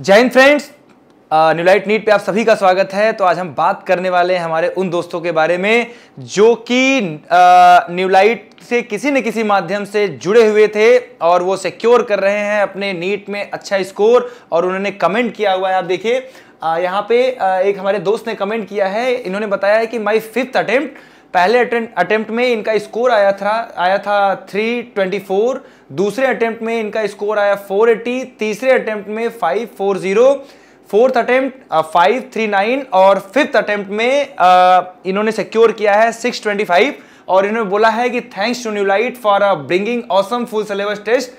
जय Hind friends न्यूलाइट NEET पे आप सभी का स्वागत है तो आज हम बात करने वाले हैं हमारे उन दोस्तों के बारे में जो कि न्यूलाइट से किसी न किसी माध्यम से जुड़े हुए थे और वो सिक्योर कर रहे हैं अपने नीट में अच्छा स्कोर और उन्होंने कमेंट किया हुआ है आप देखिए यहाँ पे आ, एक हमारे दोस्त ने कमेंट किया है इन्होंने बताया है कि माई फिफ्थ अटेम्प्ट पहले अटेम्प्ट में इनका स्कोर आया था आया था 324 दूसरे अटेम्प्ट में इनका स्कोर आया 480 तीसरे अटेम्प्ट में 540 फोर्थ अटेम्प्ट 539 और फिफ्थ अटेम्प्ट में आ, इन्होंने सिक्योर किया है 625 और इन्होंने बोला है कि thanks to light for bringing awesome full syllabus test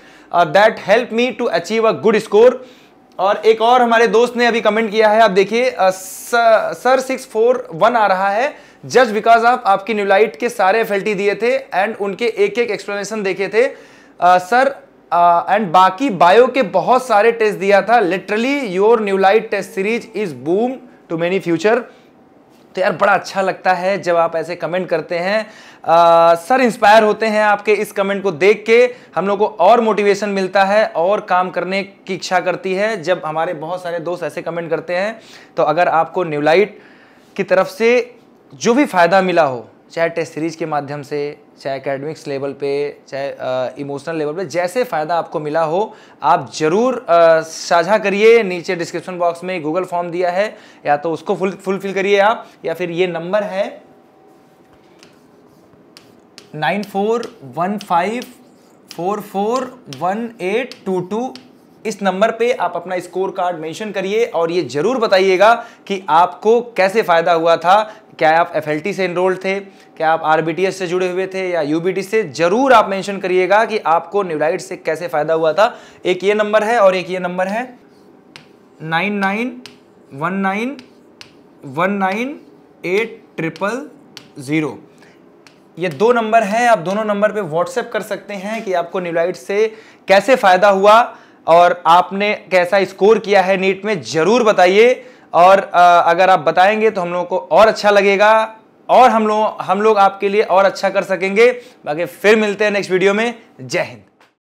that help me to achieve a good score और एक और हमारे दोस्त ने अभी कमेंट किया है आप देखिए सर सिक्स फोर वन आ रहा है जस्ट बिकॉज आप आपकी न्यूलाइट के सारे एफ दिए थे एंड उनके एक एक एक्सप्लेनेशन देखे थे आ, सर एंड बाकी बायो के बहुत सारे टेस्ट दिया था literally your new light test series is boom to many future तो यार बड़ा अच्छा लगता है जब आप ऐसे कमेंट करते हैं आ, सर इंस्पायर होते हैं आपके इस कमेंट को देख के हम लोग को और मोटिवेशन मिलता है और काम करने की इच्छा करती है जब हमारे बहुत सारे दोस्त ऐसे कमेंट करते हैं तो अगर आपको न्यूलाइट की तरफ से जो भी फ़ायदा मिला हो चाहे टेस्ट सीरीज के माध्यम से चाहे एकेडमिक्स लेवल पे चाहे इमोशनल लेवल पे जैसे फ़ायदा आपको मिला हो आप ज़रूर साझा करिए नीचे डिस्क्रिप्शन बॉक्स में गूगल फॉर्म दिया है या तो उसको फुल फुलफिल करिए आप या फिर ये नंबर है nine four one five four four one eight two two इस नंबर पे आप अपना स्कोर कार्ड मेंशन करिए और ये जरूर बताइएगा कि आपको कैसे फ़ायदा हुआ था क्या आप एफ से इनरोल्ड थे क्या आप आर से जुड़े हुए थे या यू से ज़रूर आप मेंशन करिएगा कि आपको न्यूलाइट से कैसे फ़ायदा हुआ था एक ये नंबर है और एक ये नंबर है nine nine one nine one nine eight triple zero ये दो नंबर हैं आप दोनों नंबर पे व्हाट्सएप कर सकते हैं कि आपको न्यूलाइट से कैसे फ़ायदा हुआ और आपने कैसा स्कोर किया है नीट में ज़रूर बताइए और अगर आप बताएंगे तो हम लोगों को और अच्छा लगेगा और हम लोग हम लोग आपके लिए और अच्छा कर सकेंगे बाकी फिर मिलते हैं नेक्स्ट वीडियो में जय हिंद